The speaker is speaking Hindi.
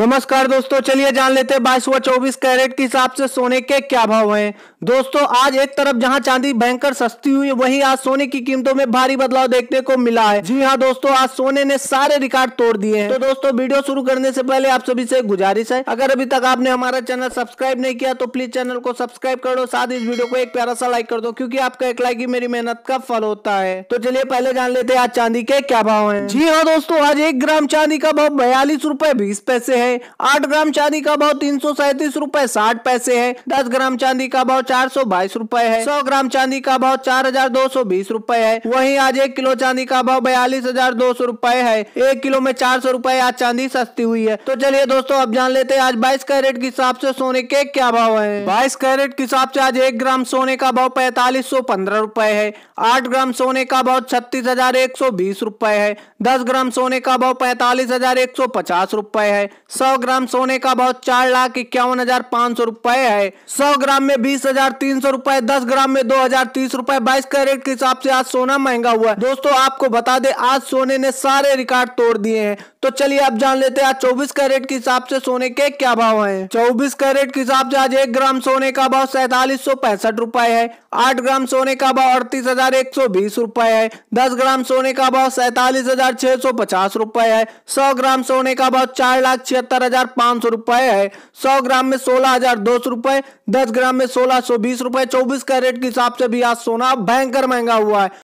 नमस्कार दोस्तों चलिए जान लेते हैं बाईस व चौबीस कैरेट के हिसाब से सोने के क्या भाव हैं दोस्तों आज एक तरफ जहां चांदी भयंकर सस्ती हुई वहीं आज सोने की कीमतों में भारी बदलाव देखने को मिला है जी हां दोस्तों आज सोने ने सारे रिकॉर्ड तोड़ दिए हैं तो दोस्तों वीडियो शुरू करने से पहले आप सभी से गुजारिश है अगर अभी तक आपने हमारा चैनल सब्सक्राइब नहीं किया तो प्लीज चैनल को सब्सक्राइब कर दो साथ इस वीडियो को एक प्यारा सा लाइक कर दो क्यूँकी आपका एक लाइक ही मेरी मेहनत का फल होता है तो चलिए पहले जान लेते हैं आज चांदी के क्या भाव है जी हाँ दोस्तों आज एक ग्राम चांदी का भाव बयालीस रूपए बीस पैसे है है आठ ग्राम चांदी का भाव तीन सौ सैतीस रूपए साठ पैसे है दस ग्राम चांदी का भाव चार सौ बाईस रूपए है सौ ग्राम चांदी का भाव चार हजार दो सौ बीस रूपए है वही आज एक किलो चांदी का भाव बयालीस हजार दो सौ रूपए है एक किलो में चार सौ रूपए आज चांदी सस्ती हुई है तो चलिए दोस्तों अब जान लेते हैं आज बाईस कैरेट के हिसाब से सोने के क्या भाव है बाईस कैरेट के हिसाब से आज एक ग्राम सोने का भाव पैतालीस सौ पंद्रह रूपए है आठ ग्राम सोने का भाव छत्तीस हजार एक सौ बीस रूपए है दस ग्राम सोने का भाव पैतालीस हजार एक सौ पचास रूपए है सौ ग्राम सोने का भाव चार लाख इक्यावन हजार पाँच सौ रूपए है सौ ग्राम में बीस हजार तीन सौ रूपये दस ग्राम में दो हजार तीस रूपए बाईस कैरेट के हिसाब से आज सोना महंगा हुआ है दोस्तों आपको बता दे आज सोने ने सारे रिकॉर्ड तोड़ दिए हैं तो चलिए आप जान लेते हैं आज चौबीस कैरेट के हिसाब से सोने के क्या भाव है चौबीस कैरेट के हिसाब से आज एक ग्राम सोने का भाव सैतालीस सौ पैंसठ रूपए है आठ ग्राम सोने का भाव अड़तीस हजार एक सौ बीस रूपए है दस ग्राम सोने का भाव सैतालीस हजार छह सौ पचास रूपये है सौ ग्राम सोने का भाव चार लाख छिहत्तर पचहत्तर हजार पांच सौ रुपए है सौ ग्राम में सोलह हजार दो सौ रुपए दस ग्राम में सोलह सौ बीस रुपए चौबीस कैरेट के हिसाब से भी आज सोना भयंकर महंगा हुआ है